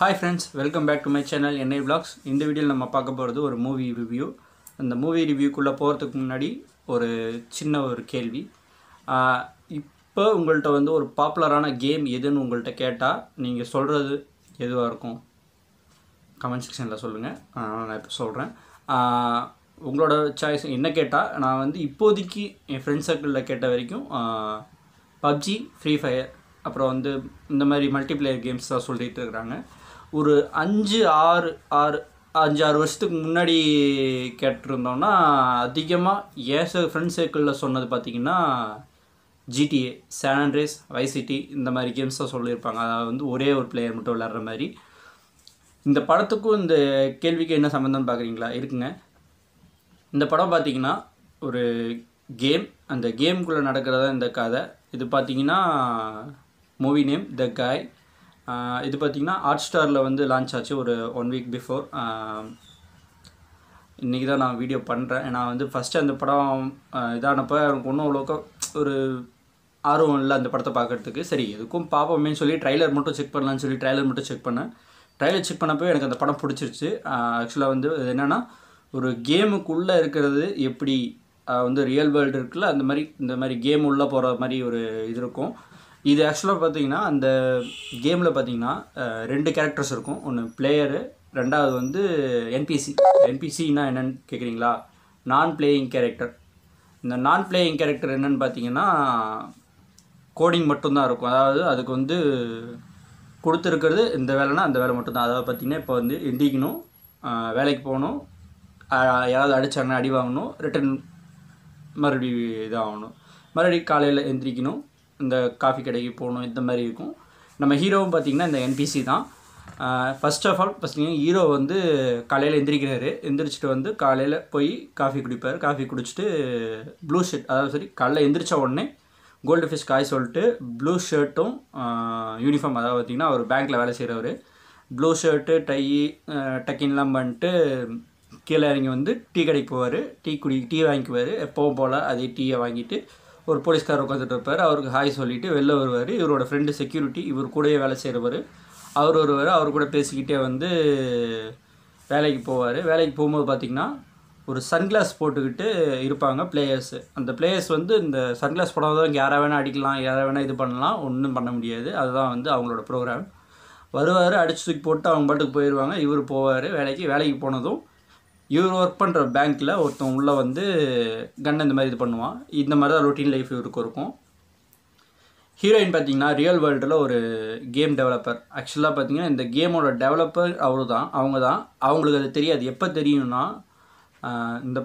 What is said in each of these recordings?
hi friends welcome back to my channel N I vlogs இந்த வீடியோவில் நம்ம பார்க்க போகிறது ஒரு மூவி ரிவ்யூ அந்த மூவி ரிவ்யூக்குள்ளே போகிறதுக்கு முன்னாடி ஒரு சின்ன ஒரு கேள்வி இப்போ உங்கள்கிட்ட வந்து ஒரு பாப்புலரான கேம் எதுன்னு உங்கள்கிட்ட கேட்டால் நீங்கள் சொல்கிறது எதுவாக இருக்கும் கமெண்ட் செக்ஷனில் சொல்லுங்கள் நான் இப்போ சொல்கிறேன் உங்களோட சாய்ஸ் என்ன கேட்டால் நான் வந்து இப்போதைக்கு என் ஃப்ரெண்ட்ஸ் சர்க்கிளில் கேட்ட வரைக்கும் பப்ஜி ஃப்ரீ ஃபயர் அப்புறம் வந்து இந்த மாதிரி மல்டிப்ளேயர் கேம்ஸ் தான் சொல்லிகிட்டு இருக்கிறாங்க ஒரு அஞ்சு ஆறு ஆறு அஞ்சு ஆறு வருஷத்துக்கு முன்னாடி கேட்டிருந்தோம்னா அதிகமாக ஏன் ஃப்ரெண்ட் சர்க்கிளில் சொன்னது பார்த்திங்கன்னா ஜிடிஏ சான் அண்ட்ரேஸ் வைசிட்டி இந்த மாதிரி கேம்ஸ் தான் சொல்லியிருப்பாங்க அதை வந்து ஒரே ஒரு பிளேயர் மட்டும் விளாட்ற மாதிரி இந்த படத்துக்கும் இந்த கேள்விக்கு என்ன சம்மந்தம்னு பார்க்குறீங்களா இருக்குங்க இந்த படம் பார்த்திங்கன்னா ஒரு கேம் அந்த கேம்குள்ளே நடக்கிறதா இந்த கதை இது பார்த்திங்கன்னா மூவி நேம் த காய் இது பார்த்திங்கன்னா ஹாட் ஸ்டாரில் வந்து லான்ச் ஆச்சு ஒரு ஒன் வீக் பிஃபோர் இன்றைக்கி தான் நான் வீடியோ பண்ணுறேன் நான் வந்து ஃபஸ்ட்டு அந்த படம் இதானப்போ எனக்கு ஒன்றும் அவ்வளோக்கா ஒரு ஆர்வம் இல்லை அந்த படத்தை பார்க்குறதுக்கு சரி எதுக்கும் பார்ப்போமேனு சொல்லி ட்ரைலர் மட்டும் செக் பண்ணலான்னு சொல்லி ட்ரைலர் மட்டும் செக் பண்ணேன் ட்ரைலர் செக் பண்ணப்போ எனக்கு அந்த படம் பிடிச்சிருச்சு ஆக்சுவலாக வந்து என்னென்னா ஒரு கேமுக்குள்ளே இருக்கிறது எப்படி வந்து ரியல் வேர்ல்டு இருக்குல்ல அந்த மாதிரி இந்த மாதிரி கேம் உள்ளே போகிற மாதிரி ஒரு இது இருக்கும் இது ஆக்சுவலாக பார்த்தீங்கன்னா அந்த கேமில் பார்த்தீங்கன்னா ரெண்டு கேரக்டர்ஸ் இருக்கும் ஒன்று பிளேயரு ரெண்டாவது வந்து என்பிசி என்பிசின்னா என்னென்னு கேட்குறீங்களா நான் பிளேயிங் கேரக்டர் இந்த நான் பிளேயிங் கேரக்டர் என்னென்னு பார்த்தீங்கன்னா கோடிங் மட்டும்தான் இருக்கும் அதாவது அதுக்கு வந்து கொடுத்துருக்கிறது இந்த வேலைனா அந்த வேலை மட்டும்தான் அதாவது பார்த்திங்கன்னா இப்போ வந்து இண்டிக்கணும் வேலைக்கு போகணும் யாராவது அடித்தாங்கன்னா அடி வாங்கணும் ரிட்டன் மறுபடி இதாகணும் மறுபடியும் காலையில் எந்திரிக்கணும் இந்த காஃபி கடைக்கு போகணும் இந்த மாதிரி இருக்கும் நம்ம ஹீரோவும் பார்த்திங்கன்னா இந்த என்பிசி தான் first of all first hero வந்து காலையில் எந்திரிக்கிறாரு எந்திரிச்சிட்டு வந்து காலையில் போய் காஃபி குடிப்பார் காஃபி குடிச்சிட்டு ப்ளூ ஷர்ட் அதாவது சரி காலையில் எந்திரிச்ச உடனே கோல்டு ஃபிஷ் காய் சொல்லிட்டு ப்ளூ ஷர்ட்டும் யூனிஃபார்ம் அதாவது பார்த்திங்கன்னா அவர் பேங்க்கில் வேலை செய்கிறவர் ப்ளூ ஷர்ட்டு டை டக்கின்லாம் பண்ணிட்டு கீழே இறங்கி வந்து டீ கடைக்கு போவார் டீ குடி டீ வாங்கிக்குவார் எப்போவும் போல் அதே டீயை வாங்கிட்டு ஒரு போலீஸ்கார் உட்காந்துட்டு இருப்பார் அவருக்கு ஹாய் சொல்லிவிட்டு வெளில வருவார் இவரோட ஃப்ரெண்டு செக்யூரிட்டி இவர் கூடயே வேலை செய்கிறவர் அவர் வருவார் அவர் கூட பேசிக்கிட்டே வந்து வேலைக்கு போவார் வேலைக்கு போகும்போது பார்த்திங்கன்னா ஒரு சன்கிளாஸ் போட்டுக்கிட்டு இருப்பாங்க பிளேயர்ஸு அந்த பிளேயர்ஸ் வந்து இந்த சன்கிளாஸ் போடாதவங்க யாராக வேணால் அடிக்கலாம் யாராக வேணால் இது பண்ணலாம் ஒன்றும் பண்ண முடியாது அதுதான் வந்து அவங்களோட ப்ரோக்ராம் வருவார் அடிச்சு தூக்கி போட்டு அவங்க பாட்டுக்கு போயிடுவாங்க இவர் போவார் வேலைக்கு வேலைக்கு போனதும் இவர் ஒர்க் பண்ணுற பேங்க்கில் ஒருத்தன் உள்ளே வந்து கன் இந்த மாதிரி இது பண்ணுவான் இந்த மாதிரி தான் ரொட்டீன் லைஃப் இவருக்கு இருக்கும் ஹீரோயின் பார்த்தீங்கன்னா ரியல் வேர்ல்டில் ஒரு கேம் டெவலப்பர் ஆக்சுவலாக பார்த்தீங்கன்னா இந்த கேமோட டெவலப்பர் அவர் தான் அவங்க தான் அவங்களுக்கு அது தெரியாது எப்போ தெரியும்னா இந்த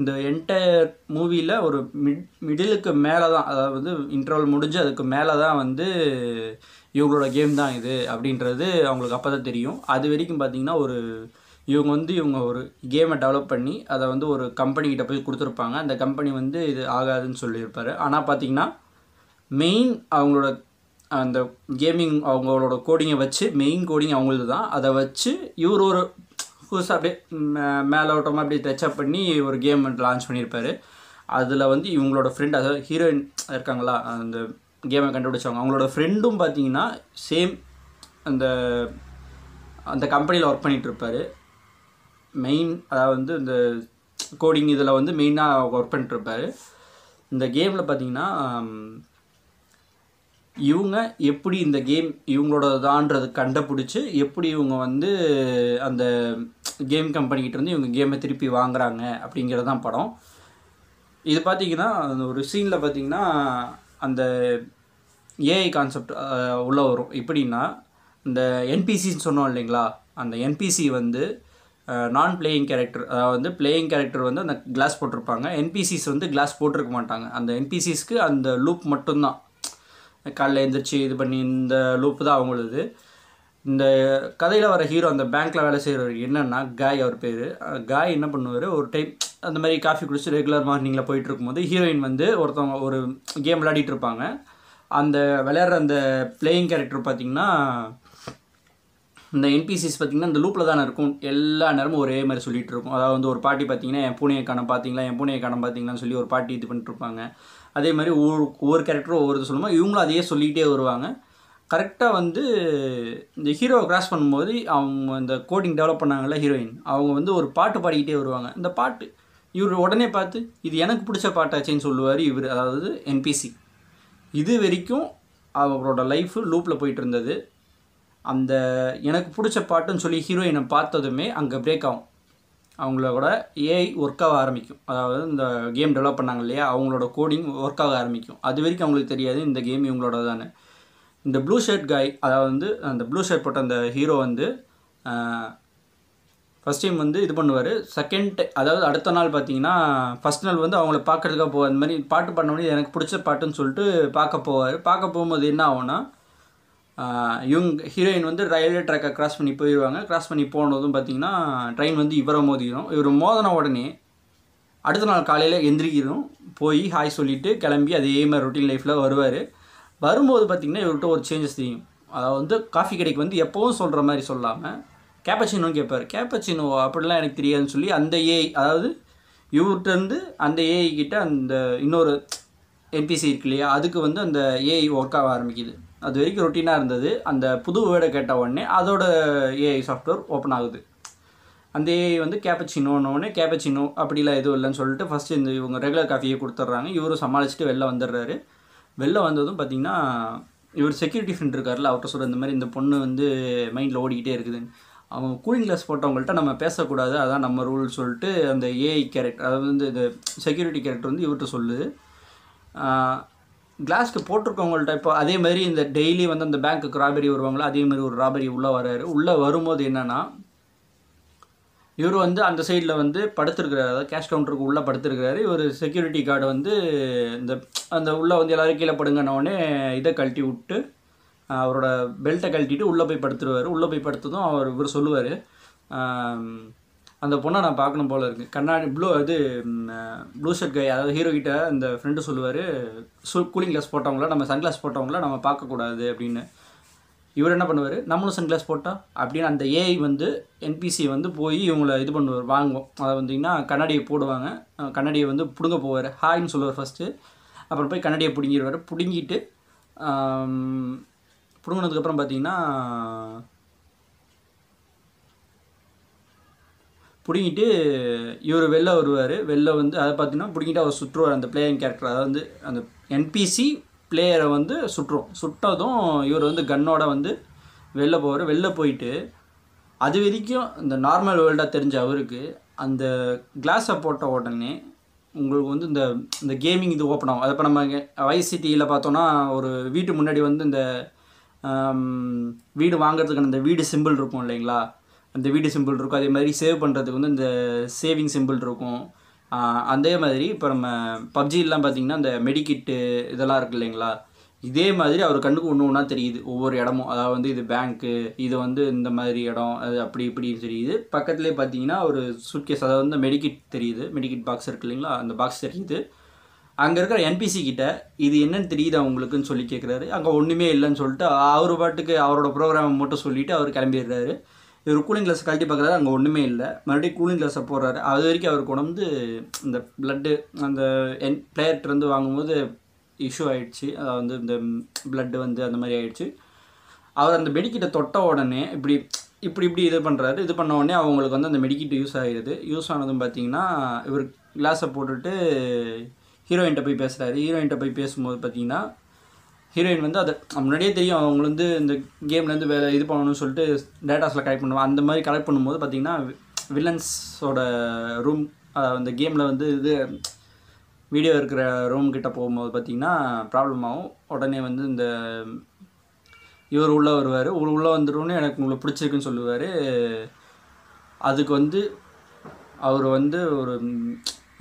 இந்த என்டையர் மூவியில் ஒரு மிட் மிடிலுக்கு மேலே தான் அதாவது இன்டர்வல் முடிஞ்சு அதுக்கு மேலே தான் வந்து இவங்களோட கேம் தான் இது அப்படின்றது அவங்களுக்கு அப்போ தான் தெரியும் அது வரைக்கும் பார்த்திங்கன்னா ஒரு இவங்க வந்து இவங்க ஒரு கேமை டெவலப் பண்ணி அதை வந்து ஒரு கம்பெனிக்கிட்ட போய் கொடுத்துருப்பாங்க அந்த கம்பெனி வந்து இது ஆகாதுன்னு சொல்லியிருப்பார் ஆனால் பார்த்திங்கன்னா மெயின் அவங்களோட அந்த கேமிங் அவங்களோட கோடிங்கை வச்சு மெயின் கோடிங் அவங்களது தான் அதை வச்சு இவர் ஒரு புதுசாக அப்படியே மேலோட்டமாக அப்படியே டச்சப் பண்ணி ஒரு கேம் லான்ச் பண்ணியிருப்பார் அதில் வந்து இவங்களோட ஃப்ரெண்ட் அதாவது ஹீரோயின் இருக்காங்களா அந்த கேமை கண்டுபிடிச்சவங்க அவங்களோட ஃப்ரெண்டும் பார்த்தீங்கன்னா சேம் அந்த அந்த கம்பெனியில் ஒர்க் பண்ணிகிட்ருப்பாரு மெயின் அதாவது வந்து இந்த கோடிங் இதில் வந்து மெயினாக ஒர்க் பண்ணிட்டுருப்பார் இந்த கேமில் பார்த்தீங்கன்னா இவங்க எப்படி இந்த கேம் இவங்களோட தான்றது கண்டுபிடிச்சி எப்படி இவங்க வந்து அந்த கேம் கம்பெனிக்கிட்ட இருந்து இவங்க கேமை திருப்பி வாங்குறாங்க அப்படிங்கிறது தான் படம் இது பார்த்திங்கன்னா அந்த ஒரு சீனில் பார்த்திங்கன்னா அந்த ஏஐ கான்செப்ட் உள்ளே வரும் எப்படின்னா இந்த என்பிசின்னு சொன்னோம் இல்லைங்களா அந்த என்பிசி வந்து நான் பிளேயிங் கேரக்டர் அதாவது வந்து பிளேயிங் கேரக்டர் வந்து அந்த கிளாஸ் போட்டிருப்பாங்க என்பிசிஸ் வந்து கிளாஸ் போட்டிருக்க மாட்டாங்க அந்த என்பிசிஸ்க்கு அந்த லூப் மட்டும்தான் காலைல எழுந்திரிச்சு இது பண்ணி இந்த லூப் தான் அவங்களது இந்த கதையில் வர ஹீரோ அந்த பேங்க்கில் வேலை செய்கிறவர் என்னென்னா காய் அவர் பேர் காய் என்ன பண்ணுவார் ஒரு டைம் அந்த மாதிரி காஃபி குடிச்சு ரெகுலர் மார்னிங்கில் போயிட்டு இருக்கும்போது ஹீரோயின் வந்து ஒருத்தவங்க ஒரு கேம் விளையாடிட்டு இருப்பாங்க அந்த விளையாடுற அந்த பிளேயிங் கேரக்டர் பார்த்திங்கன்னா இந்த என்பிசிஸ் பார்த்திங்கன்னா இந்த லூப்பில் தானே இருக்கும் எல்லா நேரமும் ஒரே மாதிரி சொல்லிகிட்டு இருக்கும் அதாவது வந்து ஒரு பாட்டி பார்த்திங்கன்னா என் பூனையை காணம் பார்த்தீங்களா என் பூனையை காணம் பார்த்தீங்களான்னு சொல்லி ஒரு பாட்டி இது பண்ணிட்டுருப்பாங்க அதே மாதிரி ஒவ்வொரு ஒவ்வொரு கேரக்டரும் ஒவ்வொரு சொல்லுமா இவங்களும் அதையே சொல்லிகிட்டே வருவாங்க கரெக்டாக வந்து இந்த ஹீரோவை கிராஸ் பண்ணும்போது அவங்க இந்த கோடிங் டெவலப் பண்ணாங்கள்ல ஹீரோயின் அவங்க வந்து ஒரு பாட்டு பாடிக்கிட்டே வருவாங்க இந்த பாட்டு இவர் உடனே பார்த்து இது எனக்கு பிடிச்ச பாட்டாச்சேன்னு சொல்லுவார் இவர் அதாவது என்பிசி இது வரைக்கும் அவரோட லைஃப் லூப்பில் போயிட்டு இருந்தது அந்த எனக்கு பிடிச்ச பாட்டுன்னு சொல்லி ஹீரோயினை பார்த்ததுமே அங்கே பிரேக் ஆகும் அவங்களோட ஏஐ ஒர்க் ஆக ஆரம்பிக்கும் அதாவது இந்த கேம் டெவலப் பண்ணாங்க இல்லையா அவங்களோட கோடிங் ஒர்க் ஆக ஆரம்பிக்கும் அது வரைக்கும் அவங்களுக்கு தெரியாது இந்த கேம் இவங்களோட தானே இந்த ப்ளூ ஷர்ட் காய் அதாவது வந்து அந்த ப்ளூ ஷர்ட் போட்ட அந்த ஹீரோ வந்து ஃபஸ்ட் டைம் வந்து இது பண்ணுவார் செகண்ட் அதாவது அடுத்த நாள் பார்த்தீங்கன்னா ஃபஸ்ட் நாள் வந்து அவங்கள பார்க்குறதுக்காக போவார் அந்த மாதிரி பாட்டு பண்ண எனக்கு பிடிச்ச பாட்டுன்னு சொல்லிட்டு பார்க்க போவார் பார்க்க போகும்போது என்ன ஆகும்னா இவங்க ஹீரோயின் வந்து ரயில்வே ட்ராக்கை கிராஸ் பண்ணி போயிடுவாங்க கிராஸ் பண்ணி போனதும் பார்த்தீங்கன்னா ட்ரெயின் வந்து இவரை மோதிடும் இவர் மோதின உடனே அடுத்த நாள் காலையில் எந்திரிக்கிறோம் போய் ஹாய் சொல்லிவிட்டு கிளம்பி அதே மாதிரி ரொட்டீன் லைஃப்பில் வருவார் வரும்போது பார்த்திங்கன்னா இவர்கிட்ட ஒரு சேஞ்சஸ் தெரியும் அதாவது வந்து காஃபி கடைக்கு வந்து எப்போவும் சொல்கிற மாதிரி சொல்லாமல் கேப்பச்சினோன்னு கேட்பார் கேப்பச்சினோ அப்படிலாம் எனக்கு தெரியாதுன்னு சொல்லி அந்த ஏஐ அதாவது இவர்கிட்டருந்து அந்த ஏஐ கிட்ட அந்த இன்னொரு என்பிசி இருக்கு இல்லையா அதுக்கு வந்து அந்த ஏஐ ஒர்க் ஆக ஆரம்பிக்குது அது வரைக்கும் ரொட்டீனாக இருந்தது அந்த புது வேர்டை கேட்ட உடனே அதோட ஏஐ சாஃப்ட்வேர் ஓப்பன் ஆகுது அந்த ஏஐ வந்து கேப்பச்சினோன்னொடனே கேப்பச்சினோ அப்படிலாம் எதுவும் இல்லைன்னு சொல்லிட்டு ஃபஸ்ட்டு இந்த இவங்க ரெகுலர் காஃபியை கொடுத்துட்றாங்க இவரும் சமாளிச்சுட்டு வெளில வந்துடுறாரு வெளில வந்ததும் பார்த்தீங்கன்னா இவர் செக்யூரிட்டி ஃப்ரெண்ட் இருக்காருல்ல அவர்கிட்ட சொல்கிற இந்த மாதிரி இந்த பொண்ணு வந்து மைண்டில் ஓடிக்கிட்டே இருக்குதுன்னு அவங்க கூலிங் கிளாஸ் போட்டவங்கள்ட்ட நம்ம பேசக்கூடாது அதான் நம்ம ரூல் சொல்லிட்டு அந்த ஏஐ கேரக்டர் அதாவது இந்த செக்யூரிட்டி கேரக்டர் வந்து இவர்கிட்ட சொல்லுது கிளாஸ்க்கு போட்டிருக்கவங்கள்ட்ட இப்போ அதே மாதிரி இந்த டெய்லி வந்து அந்த பேங்க்குக்கு ராபரி வருவாங்களா அதே மாதிரி ஒரு ராபரி உள்ளே வராரு உள்ளே வரும்போது என்னென்னா இவர் வந்து அந்த சைடில் வந்து படுத்துருக்கிறார் அதாவது கேஷ் கவுண்டருக்கு உள்ளே படுத்துருக்கிறாரு இவர் செக்யூரிட்டி கார்டு வந்து இந்த அந்த உள்ளே வந்து எல்லோரும் கீழே படுங்கன்னொடனே இதை கழட்டி விட்டு அவரோட பெல்ட்டை கழட்டிட்டு உள்ளே போய் படுத்துருவார் உள்ளே போய் படுத்ததும் அவர் இவர் சொல்லுவார் அந்த பொண்ணை நான் பார்க்கணும் போல் இருக்குது கண்ணாடி ப்ளூ இது ப்ளூ ஷர்ட் கை அதாவது ஹீரோ கிட்ட இந்த ஃப்ரெண்டு சொல்லுவார் சு கூலிங் கிளாஸ் போட்டவங்கள நம்ம சன் கிளாஸ் போட்டவங்கள நம்ம பார்க்கக்கூடாது அப்படின்னு இவர் என்ன பண்ணுவார் நம்மளும் சன் கிளாஸ் போட்டால் அப்படின்னு அந்த ஏஐ வந்து என்பிசி வந்து போய் இவங்களை இது பண்ணுவார் வாங்குவோம் அதை வந்தீங்கன்னா கண்ணாடியை போடுவாங்க கண்ணாடியை வந்து பிடுங்க போவார் ஹாய்னு சொல்லுவார் ஃபஸ்ட்டு அப்புறம் போய் கண்ணாடியை பிடுங்கிடுவார் பிடுங்கிட்டு பிடுங்கினதுக்கப்புறம் பார்த்தீங்கன்னா பிடுங்கிட்டு இவர் வெளில வருவார் வெளில வந்து அதை பார்த்தீங்கன்னா பிடிங்கிட்டு அவர் சுற்றுவார் அந்த பிளேயிங் கேரக்டர் அதாவது வந்து அந்த என்பிசி பிளேயரை வந்து சுற்றுவோம் சுட்டதும் இவர் வந்து கன்னோட வந்து வெளில போவார் வெளில போயிட்டு அது வரைக்கும் இந்த நார்மல் வேர்ல்டாக தெரிஞ்ச அவருக்கு அந்த கிளாஸை போட்ட உடனே உங்களுக்கு வந்து இந்த இந்த கேமிங் இது ஓப்பன் ஆகும் அது இப்போ நம்ம வைசிட்டியில் பார்த்தோன்னா ஒரு வீட்டு முன்னாடி வந்து இந்த வீடு வாங்குறதுக்கான இந்த வீடு சிம்பிள் இருக்கும் இல்லைங்களா அந்த வீடியோ சிம்பிள் இருக்கும் அதே மாதிரி சேவ் பண்ணுறதுக்கு வந்து இந்த சேவிங் சிம்பிள் இருக்கும் அதே மாதிரி இப்போ நம்ம பப்ஜிலாம் பார்த்திங்கன்னா அந்த மெடிக்கிட்டு இதெல்லாம் இருக்குது இல்லைங்களா இதே மாதிரி அவர் கண்ணுக்கு ஒன்று ஒன்றா தெரியுது ஒவ்வொரு இடமும் அதாவது வந்து இது பேங்க்கு இது வந்து இந்த மாதிரி இடம் அது அப்படி இப்படின்னு தெரியுது பக்கத்துலேயே பார்த்தீங்கன்னா ஒரு சுட்கேஸ் அதாவது வந்து மெடிக்கிட் தெரியுது மெடிக்கிட் பாக்ஸ் இருக்கு இல்லைங்களா அந்த பாக்ஸ் தெரியுது அங்கே இருக்கிற என்பிசி கிட்ட இது என்னென்னு தெரியுது அவங்களுக்குன்னு சொல்லி கேட்குறாரு அங்கே ஒன்றுமே இல்லைன்னு சொல்லிட்டு அவர் பாட்டுக்கு அவரோட ப்ரோக்ராம் மட்டும் சொல்லிவிட்டு அவர் கிளம்பிடுறாரு இவர் கூலிங் கிளாஸ் கழட்டி பார்க்குறாரு அங்கே ஒன்றுமே இல்லை மறுபடியும் கூலிங் கிளாஸை போடுறாரு அது வரைக்கும் அவர் கொண்டு வந்து இந்த பிளட்டு அந்த என் பிளேயர்கிட்டருந்து வாங்கும்போது இஷ்யூ ஆகிடுச்சு அதாவது வந்து இந்த பிளட்டு வந்து அந்த மாதிரி ஆகிடுச்சு அவர் அந்த மெடிக்கிட்ட தொட்ட உடனே இப்படி இப்படி இப்படி இது பண்ணுறாரு இது பண்ண உடனே அவங்களுக்கு வந்து அந்த மெடிக்கிட்டு யூஸ் ஆகிடுது யூஸ் ஆனதும் பார்த்தீங்கன்னா இவர் கிளாஸை போட்டுட்டு ஹீரோயின்கிட்ட போய் பேசுகிறாரு ஹீரோயின்கிட்ட போய் பேசும்போது பார்த்தீங்கன்னா ஹீரோயின் வந்து அதை முன்னாடியே தெரியும் அவங்க வந்து இந்த கேம்லேருந்து வேலை இது பண்ணணும்னு சொல்லிட்டு டேட்டாஸில் கலெக்ட் பண்ணுவாங்க அந்த மாதிரி கலெக்ட் பண்ணும்போது பார்த்திங்கன்னா வில்லன்ஸோட ரூம் அந்த கேமில் வந்து இது வீடியோ இருக்கிற ரூம் கிட்டே போகும்போது பார்த்திங்கன்னா ப்ராப்ளம் ஆகும் உடனே வந்து இந்த இவர் உள்ளே வருவார் உள்ள உள்ளே வந்துட்டோன்னே எனக்கு உங்களை பிடிச்சிருக்குன்னு சொல்லுவார் அதுக்கு வந்து அவர் வந்து ஒரு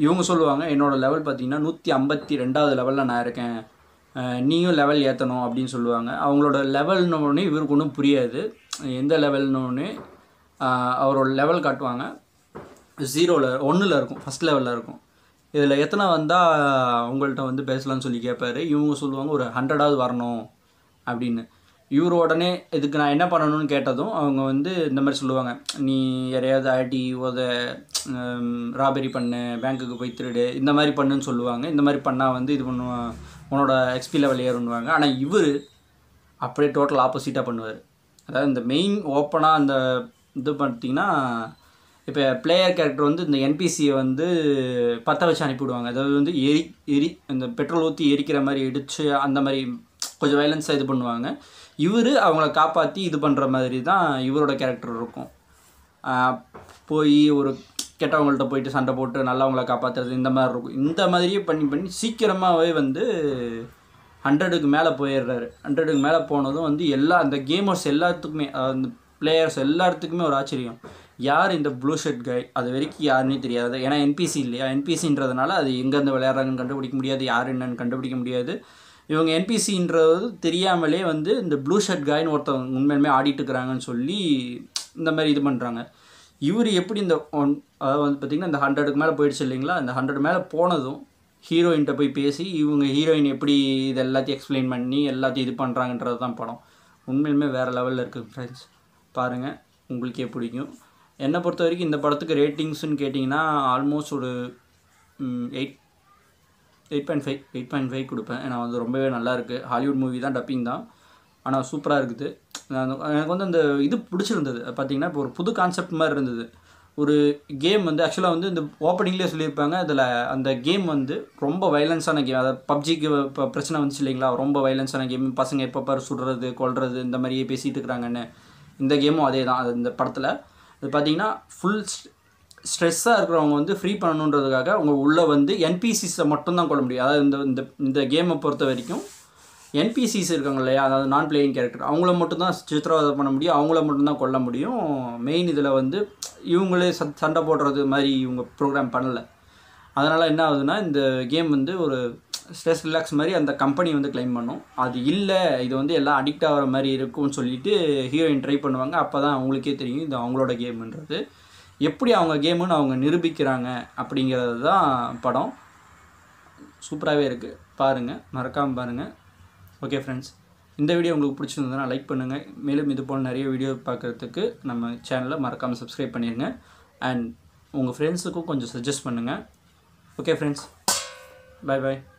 இவங்க சொல்லுவாங்க என்னோடய லெவல் பார்த்திங்கன்னா நூற்றி ஐம்பத்தி ரெண்டாவது லெவலில் நான் இருக்கேன் நீயும் லெவல் ஏற்றணும் அப்படின்னு சொல்லுவாங்க அவங்களோட லெவல்னோடனே இவருக்கு ஒன்றும் புரியாது எந்த லெவல்னோடனே அவரோட லெவல் காட்டுவாங்க ஜீரோவில் ஒன்றில் இருக்கும் ஃபஸ்ட் லெவலில் இருக்கும் இதில் எத்தனை வந்தால் அவங்கள்ட்ட வந்து பேசலாம்னு சொல்லி கேட்பார் இவங்க சொல்லுவாங்க ஒரு ஹண்ட்ரடாவது வரணும் அப்படின்னு இவர் உடனே இதுக்கு நான் என்ன பண்ணணும்னு கேட்டதும் அவங்க வந்து இந்த மாதிரி சொல்லுவாங்க நீ யாரையாவது ஆட்டி ஓத ராபரி பண்ணு பேங்க்குக்கு போய் திருடு இந்த மாதிரி பண்ணுன்னு சொல்லுவாங்க இந்த மாதிரி பண்ணால் வந்து இது பண்ணுவான் உன்னோட எக்ஸ்பி லெவல் ஏறுன்னுவாங்க ஆனால் இவர் அப்படியே டோட்டல் ஆப்போசிட்டாக பண்ணுவார் அதாவது இந்த மெயின் ஓப்பனாக அந்த இது பார்த்திங்கன்னா இப்போ பிளேயர் கேரக்டர் வந்து இந்த என்பிசியை வந்து பற்ற வச்சு அனுப்பிவிடுவாங்க அதாவது வந்து எரி எரி இந்த பெட்ரோல் ஊற்றி எரிக்கிற மாதிரி இடித்து அந்த மாதிரி கொஞ்சம் வைலன்ஸாக இது பண்ணுவாங்க இவர் அவங்கள காப்பாற்றி இது பண்ணுற மாதிரி தான் இவரோட கேரக்டர் இருக்கும் போய் ஒரு கெட்டவங்கள்ட்ட போயிட்டு சண்டை போட்டு நல்லவங்களை காப்பாற்றுறது இந்த மாதிரி இருக்கும் இந்த மாதிரியே பண்ணி பண்ணி சீக்கிரமாகவே வந்து ஹண்ட்ரடுக்கு மேலே போயிடுறாரு ஹண்ட்ரடுக்கு மேலே போனதும் வந்து எல்லா அந்த கேமர்ஸ் எல்லாத்துக்குமே அந்த பிளேயர்ஸ் எல்லாத்துக்குமே ஒரு ஆச்சரியம் யார் இந்த ப்ளூ ஷர்ட் கை அது வரைக்கும் யாருன்னே தெரியாது ஏன்னா என்பிசி இல்லையா என்பிசின்றதுனால அது எங்கேருந்து விளையாடுறாங்கன்னு கண்டுபிடிக்க முடியாது யார் என்னன்னு கண்டுபிடிக்க முடியாது இவங்க என்பிசின்றது தெரியாமலே வந்து இந்த ப்ளூ ஷர்ட் காயின்னு ஒருத்தவங்க உண்மையுமே ஆடிட்டுருக்குறாங்கன்னு இருக்கிறாங்கன்னு சொல்லி இந்த மாதிரி இது பண்ணுறாங்க இவர் எப்படி இந்த ஒன் அதாவது வந்து பார்த்திங்கன்னா இந்த ஹண்ட்ரடுக்கு மேலே போயிடுச்சு இல்லைங்களா இந்த ஹண்ட்ரட் மேலே போனதும் ஹீரோயின்கிட்ட போய் பேசி இவங்க ஹீரோயின் எப்படி இது எல்லாத்தையும் எக்ஸ்பிளைன் பண்ணி எல்லாத்தையும் இது பண்ணுறாங்கன்றது தான் படம் உண்மையிலுமே வேறு லெவலில் இருக்குது ஃப்ரெண்ட்ஸ் பாருங்கள் உங்களுக்கே பிடிக்கும் என்னை பொறுத்த வரைக்கும் இந்த படத்துக்கு ரேட்டிங்ஸ்னு கேட்டிங்கன்னா ஆல்மோஸ்ட் ஒரு eight eight point five eight point five கொடுப்பேன் ஏன்னா வந்து ரொம்பவே நல்லாயிருக்கு ஹாலிவுட் மூவி தான் டப்பிங் தான் ஆனால் சூப்பராக இருக்குது எனக்கு வந்து அந்த இது பிடிச்சிருந்தது பார்த்தீங்கன்னா இப்போ ஒரு புது கான்செப்ட் மாதிரி இருந்தது ஒரு கேம் வந்து ஆக்சுவலாக வந்து இந்த ஓப்பனிங்லேயே சொல்லியிருப்பாங்க அதில் அந்த கேம் வந்து ரொம்ப வைலன்ஸான கேம் அதாவது பப்ஜிக்கு இப்போ பிரச்சனை வந்துச்சு இல்லைங்களா ரொம்ப வைலன்ஸான கேம் பசங்க எப்போ பாரு சுடுறது கொள்வது இந்த மாதிரியே பேசிகிட்டு இருக்கிறாங்கன்னு இந்த கேமும் அதே தான் அது இந்த படத்தில் அது பார்த்தீங்கன்னா ஃபுல் ஸ்ட்ரெஸ்ஸாக இருக்கிறவங்க வந்து ஃப்ரீ பண்ணணுன்றதுக்காக அவங்க உள்ளே வந்து என்பிசிஸை மட்டும்தான் கொள்ள முடியும் அதாவது இந்த இந்த கேமை பொறுத்த வரைக்கும் என்பிசிஸ் இருக்காங்க இல்லையா அதாவது நான் பிளேயிங் கேரக்டர் அவங்கள மட்டும்தான் சித்திரவதை பண்ண முடியும் அவங்கள மட்டும்தான் கொல்ல முடியும் மெயின் இதில் வந்து இவங்களே சண்டை போடுறது மாதிரி இவங்க ப்ரோக்ராம் பண்ணலை அதனால் என்ன ஆகுதுன்னா இந்த கேம் வந்து ஒரு ஸ்ட்ரெஸ் ரிலாக்ஸ் மாதிரி அந்த கம்பெனி வந்து கிளைம் பண்ணும் அது இல்லை இது வந்து எல்லாம் அடிக்ட் ஆகிற மாதிரி இருக்கும்னு சொல்லிட்டு ஹீரோயின் ட்ரை பண்ணுவாங்க அப்போ தான் அவங்களுக்கே தெரியும் இது அவங்களோட கேம்ன்றது எப்படி அவங்க கேமுன்னு அவங்க நிரூபிக்கிறாங்க அப்படிங்கிறது தான் படம் சூப்பராகவே இருக்குது பாருங்கள் மறக்காமல் பாருங்கள் ஓகே ஃப்ரெண்ட்ஸ் இந்த வீடியோ உங்களுக்கு பிடிச்சிருந்ததுன்னா லைக் பண்ணுங்கள் மேலும் இது போல் நிறைய வீடியோ பார்க்குறதுக்கு நம்ம சேனலை மறக்காமல் சப்ஸ்கிரைப் பண்ணிடுங்க அண்ட் உங்கள் ஃப்ரெண்ட்ஸுக்கும் கொஞ்சம் சஜஸ்ட் பண்ணுங்கள் ஓகே ஃப்ரெண்ட்ஸ் பாய் பாய்